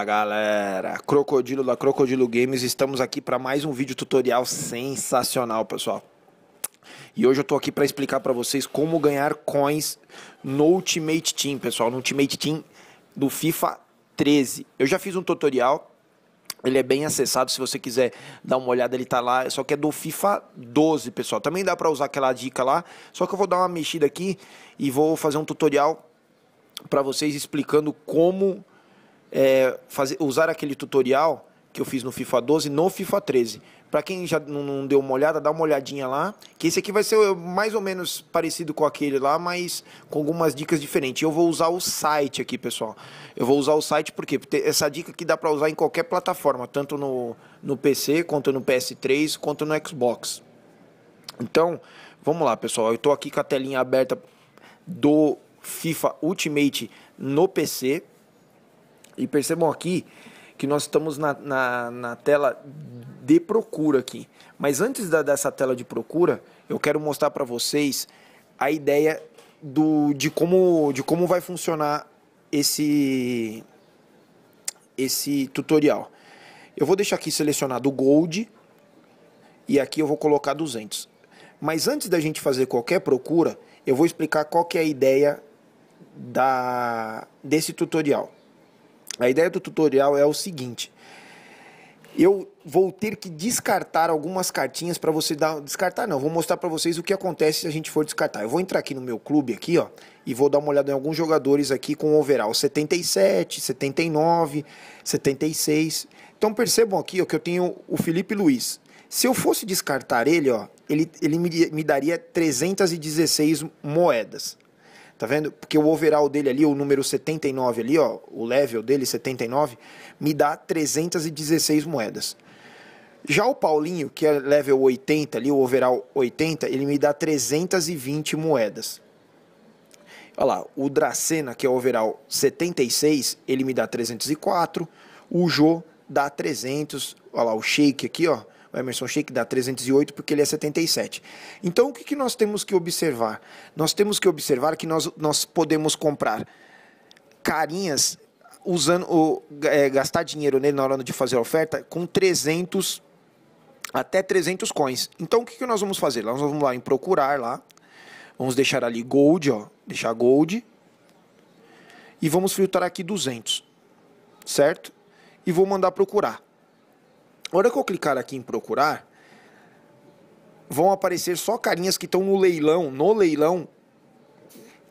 Fala galera, Crocodilo da Crocodilo Games, estamos aqui para mais um vídeo tutorial sensacional, pessoal. E hoje eu tô aqui para explicar para vocês como ganhar coins no Ultimate Team, pessoal, no Ultimate Team do FIFA 13. Eu já fiz um tutorial, ele é bem acessado, se você quiser dar uma olhada, ele tá lá, só que é do FIFA 12, pessoal. Também dá para usar aquela dica lá, só que eu vou dar uma mexida aqui e vou fazer um tutorial para vocês explicando como é, fazer, usar aquele tutorial que eu fiz no FIFA 12 no FIFA 13. Para quem já não deu uma olhada, dá uma olhadinha lá, que esse aqui vai ser mais ou menos parecido com aquele lá, mas com algumas dicas diferentes. Eu vou usar o site aqui, pessoal. Eu vou usar o site porque essa dica aqui dá para usar em qualquer plataforma, tanto no, no PC, quanto no PS3, quanto no Xbox. Então, vamos lá, pessoal. Eu estou aqui com a telinha aberta do FIFA Ultimate no PC, e percebam aqui que nós estamos na, na, na tela de procura aqui. Mas antes da, dessa tela de procura, eu quero mostrar para vocês a ideia do, de, como, de como vai funcionar esse, esse tutorial. Eu vou deixar aqui selecionado o Gold e aqui eu vou colocar 200. Mas antes da gente fazer qualquer procura, eu vou explicar qual que é a ideia da, desse tutorial. A ideia do tutorial é o seguinte: eu vou ter que descartar algumas cartinhas para você dar descartar não, vou mostrar para vocês o que acontece se a gente for descartar. Eu vou entrar aqui no meu clube aqui, ó, e vou dar uma olhada em alguns jogadores aqui com overall 77, 79, 76. Então percebam aqui ó, que eu tenho o Felipe Luiz. Se eu fosse descartar ele, ó, ele, ele me, me daria 316 moedas. Tá vendo? Porque o overall dele ali, o número 79 ali, ó, o level dele 79, me dá 316 moedas. Já o Paulinho, que é level 80 ali, o overall 80, ele me dá 320 moedas. Olha lá, o Dracena, que é o overall 76, ele me dá 304. O Jô dá 300. Olha lá, o Shake aqui, ó, o Emerson Sheik dá 308 porque ele é 77. Então, o que, que nós temos que observar? Nós temos que observar que nós, nós podemos comprar carinhas usando é, gastar dinheiro nele na hora de fazer a oferta com 300 até 300 coins. Então o que, que nós vamos fazer? Nós vamos lá em procurar lá, vamos deixar ali gold, ó, deixar gold e vamos filtrar aqui 200, certo? E vou mandar procurar. Na hora que eu clicar aqui em procurar, vão aparecer só carinhas que estão no leilão, no leilão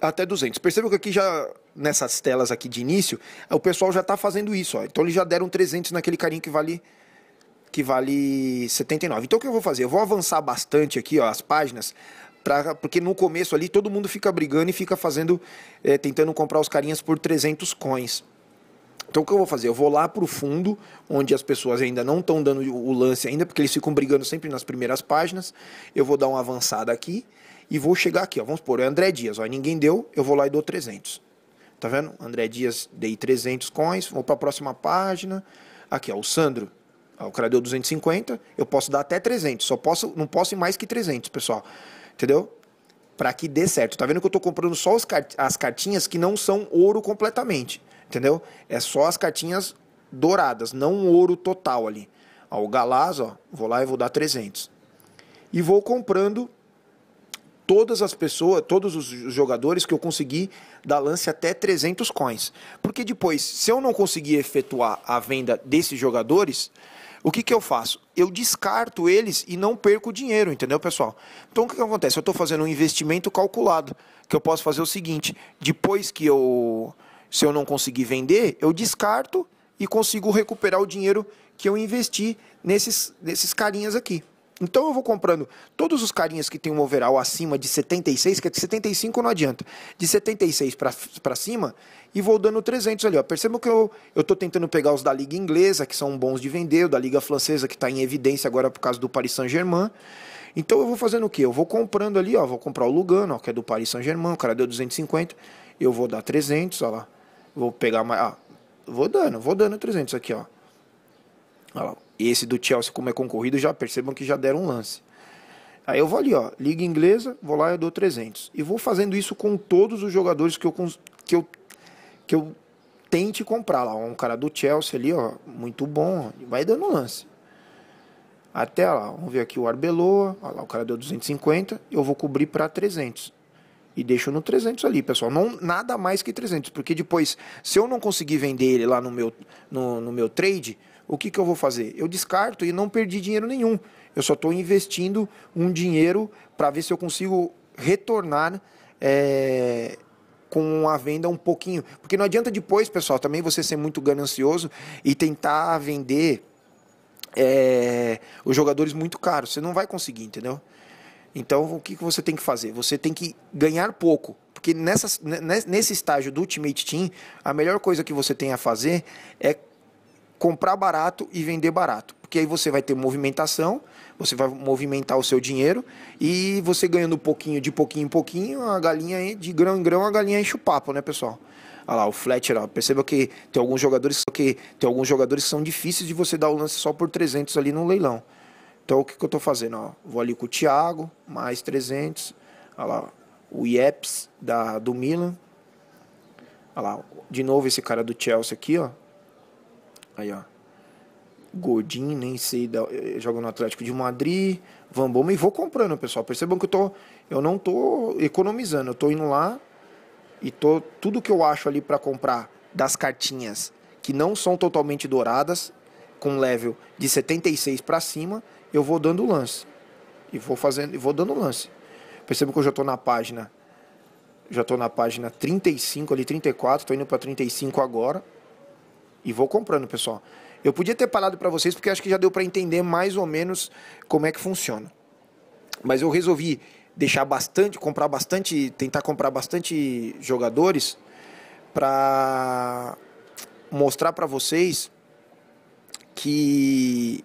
até 200. Perceba que aqui já nessas telas aqui de início, é, o pessoal já está fazendo isso, ó. Então eles já deram 300 naquele carinha que vale que vale 79. Então o que eu vou fazer? Eu vou avançar bastante aqui, ó, as páginas Pra, porque no começo ali todo mundo fica brigando e fica fazendo, é, tentando comprar os carinhas por 300 coins. Então o que eu vou fazer? Eu vou lá para o fundo, onde as pessoas ainda não estão dando o lance ainda, porque eles ficam brigando sempre nas primeiras páginas. Eu vou dar uma avançada aqui e vou chegar aqui. Ó. Vamos supor, é André Dias, ó, ninguém deu, eu vou lá e dou 300. Tá vendo? André Dias, dei 300 coins, vou para a próxima página. Aqui, ó, o Sandro, ó, o cara deu 250, eu posso dar até 300, só posso, não posso ir mais que 300, pessoal. Entendeu? Para que dê certo. Tá vendo que eu estou comprando só as cartinhas que não são ouro completamente. Entendeu? É só as cartinhas douradas, não ouro total ali. Ó, o galás, ó, vou lá e vou dar 300. E vou comprando todas as pessoas, todos os jogadores que eu consegui dar lance até 300 coins. Porque depois, se eu não conseguir efetuar a venda desses jogadores, o que, que eu faço? Eu descarto eles e não perco dinheiro, entendeu, pessoal? Então o que, que acontece? Eu estou fazendo um investimento calculado, que eu posso fazer o seguinte: depois que eu se eu não conseguir vender, eu descarto e consigo recuperar o dinheiro que eu investi nesses, nesses carinhas aqui. Então eu vou comprando todos os carinhas que tem um overall acima de 76, que é de 75 não adianta, de 76 para cima, e vou dando 300 ali. Ó. Perceba que eu estou tentando pegar os da Liga Inglesa, que são bons de vender, o da Liga Francesa, que está em evidência agora por causa do Paris Saint-Germain. Então eu vou fazendo o quê? Eu vou comprando ali, ó, vou comprar o Lugano, ó, que é do Paris Saint-Germain, o cara deu 250, eu vou dar 300, ó lá. Vou pegar mais. Ah, vou dando, vou dando 300 aqui, ó. ó. Esse do Chelsea, como é concorrido, já percebam que já deram um lance. Aí eu vou ali, ó, Liga Inglesa, vou lá e dou 300. E vou fazendo isso com todos os jogadores que eu, que eu, que eu tente comprar lá. Um cara do Chelsea ali, ó, muito bom, vai dando lance. Até lá, vamos ver aqui o Arbeloa, ó, lá, o cara deu 250, eu vou cobrir para 300 e deixo no 300 ali, pessoal. Não, nada mais que 300, porque depois, se eu não conseguir vender ele lá no meu, no, no meu trade, o que, que eu vou fazer? Eu descarto e não perdi dinheiro nenhum. Eu só estou investindo um dinheiro para ver se eu consigo retornar é, com a venda um pouquinho. Porque não adianta depois, pessoal, também você ser muito ganancioso e tentar vender é, os jogadores muito caros. Você não vai conseguir, entendeu? Então, o que você tem que fazer? Você tem que ganhar pouco. Porque nessa, nesse estágio do Ultimate Team, a melhor coisa que você tem a fazer é comprar barato e vender barato. Porque aí você vai ter movimentação, você vai movimentar o seu dinheiro e você ganhando pouquinho de pouquinho em pouquinho, a galinha de grão em grão, a galinha enche o papo, né, pessoal? Olha lá, o Fletcher, ó, perceba que tem alguns jogadores que tem alguns jogadores que são difíceis de você dar o lance só por 300 ali no leilão. Então, o que, que eu estou fazendo? Ó, vou ali com o Thiago, mais 300. Olha lá, o Ieps da, do Milan. Olha lá, de novo esse cara do Chelsea aqui, ó. Aí, ó. Godin, nem sei, da, eh, joga no Atlético de Madrid, Van Bommel, e vou comprando, pessoal. Percebam que eu, tô, eu não estou economizando, eu estou indo lá e tô tudo que eu acho ali para comprar das cartinhas que não são totalmente douradas, com level de 76 para cima, eu vou dando lance. E vou fazendo, e vou dando lance. Percebo que eu já estou na página. Já estou na página 35 ali, 34, estou indo para 35 agora. E vou comprando, pessoal. Eu podia ter parado para vocês porque acho que já deu para entender mais ou menos como é que funciona. Mas eu resolvi deixar bastante, comprar bastante, tentar comprar bastante jogadores para mostrar para vocês que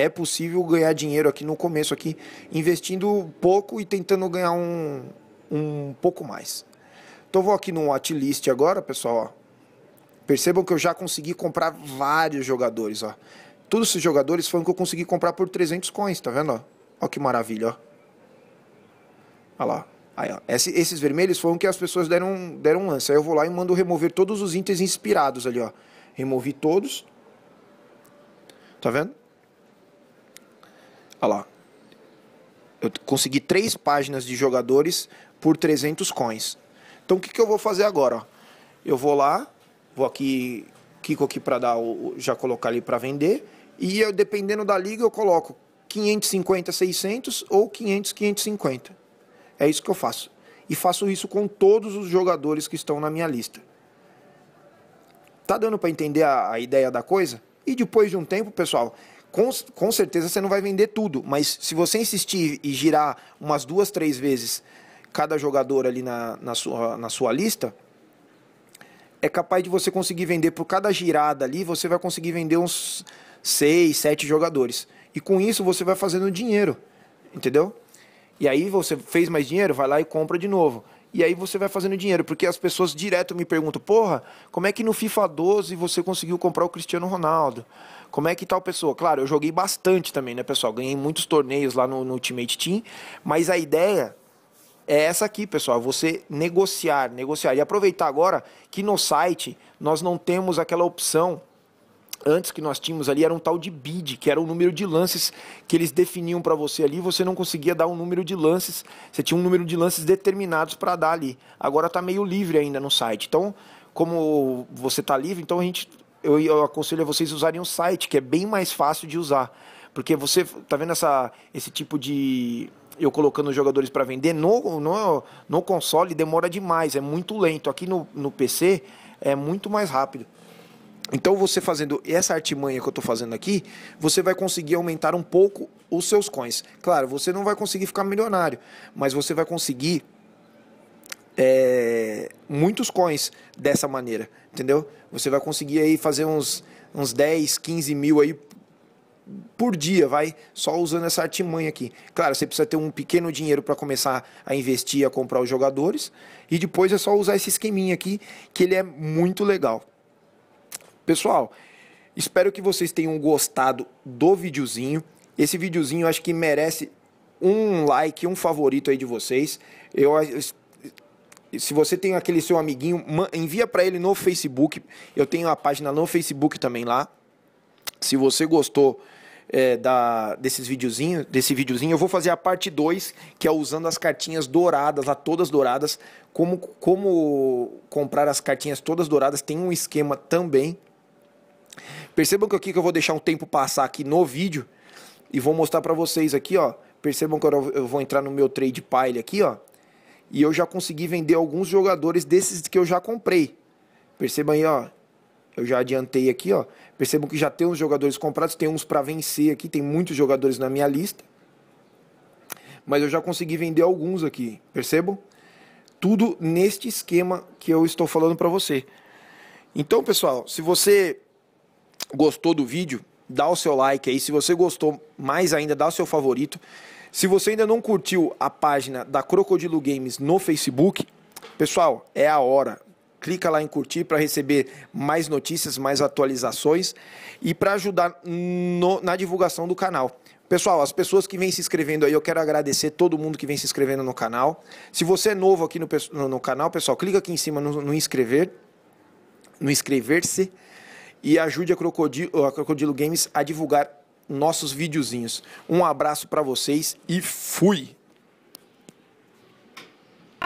é possível ganhar dinheiro aqui no começo, aqui investindo pouco e tentando ganhar um, um pouco mais. Então vou aqui no list agora, pessoal. Percebam que eu já consegui comprar vários jogadores. Ó. Todos esses jogadores foram que eu consegui comprar por 300 coins, tá vendo? Ó, ó que maravilha, ó. Olha lá. Aí, ó. Esse, esses vermelhos foram que as pessoas deram, deram um lance. Aí eu vou lá e mando remover todos os itens inspirados ali, ó. Removi todos. Tá vendo? Olha lá. Eu consegui três páginas de jogadores por 300 coins. Então o que, que eu vou fazer agora? Eu vou lá, vou aqui, clico aqui para dar, o, já colocar ali para vender. E eu, dependendo da liga, eu coloco 550, 600 ou 500, 550. É isso que eu faço. E faço isso com todos os jogadores que estão na minha lista. Tá dando para entender a, a ideia da coisa? E depois de um tempo, pessoal, com, com certeza você não vai vender tudo, mas se você insistir e girar umas duas, três vezes cada jogador ali na, na, sua, na sua lista, é capaz de você conseguir vender por cada girada ali, você vai conseguir vender uns seis, sete jogadores. E com isso você vai fazendo dinheiro, entendeu? E aí você fez mais dinheiro, vai lá e compra de novo. E aí você vai fazendo dinheiro, porque as pessoas direto me perguntam: porra, como é que no FIFA 12 você conseguiu comprar o Cristiano Ronaldo? Como é que tal pessoa? Claro, eu joguei bastante também, né, pessoal? Ganhei muitos torneios lá no, no Ultimate Team, mas a ideia é essa aqui, pessoal. Você negociar, negociar. E aproveitar agora que no site nós não temos aquela opção antes que nós tínhamos ali era um tal de bid, que era o número de lances que eles definiam para você ali, você não conseguia dar um número de lances, você tinha um número de lances determinados para dar ali. Agora está meio livre ainda no site. Então, como você está livre, então a gente eu, eu aconselho a vocês usarem o site, que é bem mais fácil de usar, porque você tá vendo essa esse tipo de eu colocando os jogadores para vender no, no, no console demora demais, é muito lento. Aqui no, no PC é muito mais rápido. Então, você fazendo essa artimanha que eu estou fazendo aqui, você vai conseguir aumentar um pouco os seus coins. Claro, você não vai conseguir ficar milionário, mas você vai conseguir é, muitos coins dessa maneira, entendeu? Você vai conseguir aí fazer uns, uns 10, 15 mil aí por dia, vai só usando essa artimanha aqui. Claro, você precisa ter um pequeno dinheiro para começar a investir, a comprar os jogadores e depois é só usar esse esqueminha aqui que ele é muito legal. Pessoal, espero que vocês tenham gostado do videozinho. Esse videozinho acho que merece um like, um favorito aí de vocês. Eu se você tem aquele seu amiguinho, envia para ele no Facebook. Eu tenho a página no Facebook também lá. Se você gostou é, da, desses videozinhos, desse videozinho, eu vou fazer a parte 2, que é usando as cartinhas douradas, lá todas douradas. Como, como comprar as cartinhas todas douradas, tem um esquema também Percebam que aqui que eu vou deixar um tempo passar aqui no vídeo e vou mostrar para vocês aqui, ó. Percebam que eu vou entrar no meu trade pile aqui, ó. E eu já consegui vender alguns jogadores desses que eu já comprei. Percebam aí, ó. Eu já adiantei aqui, ó. Percebam que já tem uns jogadores comprados, tem uns para vencer aqui, tem muitos jogadores na minha lista. Mas eu já consegui vender alguns aqui, percebam? Tudo neste esquema que eu estou falando para você. Então, pessoal, se você gostou do vídeo, dá o seu like aí. Se você gostou mais ainda, dá o seu favorito. Se você ainda não curtiu a página da Crocodilo Games no Facebook, pessoal, é a hora. Clica lá em curtir para receber mais notícias, mais atualizações e para ajudar no, na divulgação do canal. Pessoal, as pessoas que vêm se inscrevendo aí, eu quero agradecer todo mundo que vem se inscrevendo no canal. Se você é novo aqui no, no, no canal, pessoal, clica aqui em cima no, no inscrever, no inscrever-se e ajude a Crocodilo, a Crocodilo Games a divulgar nossos videozinhos. Um abraço para vocês e fui!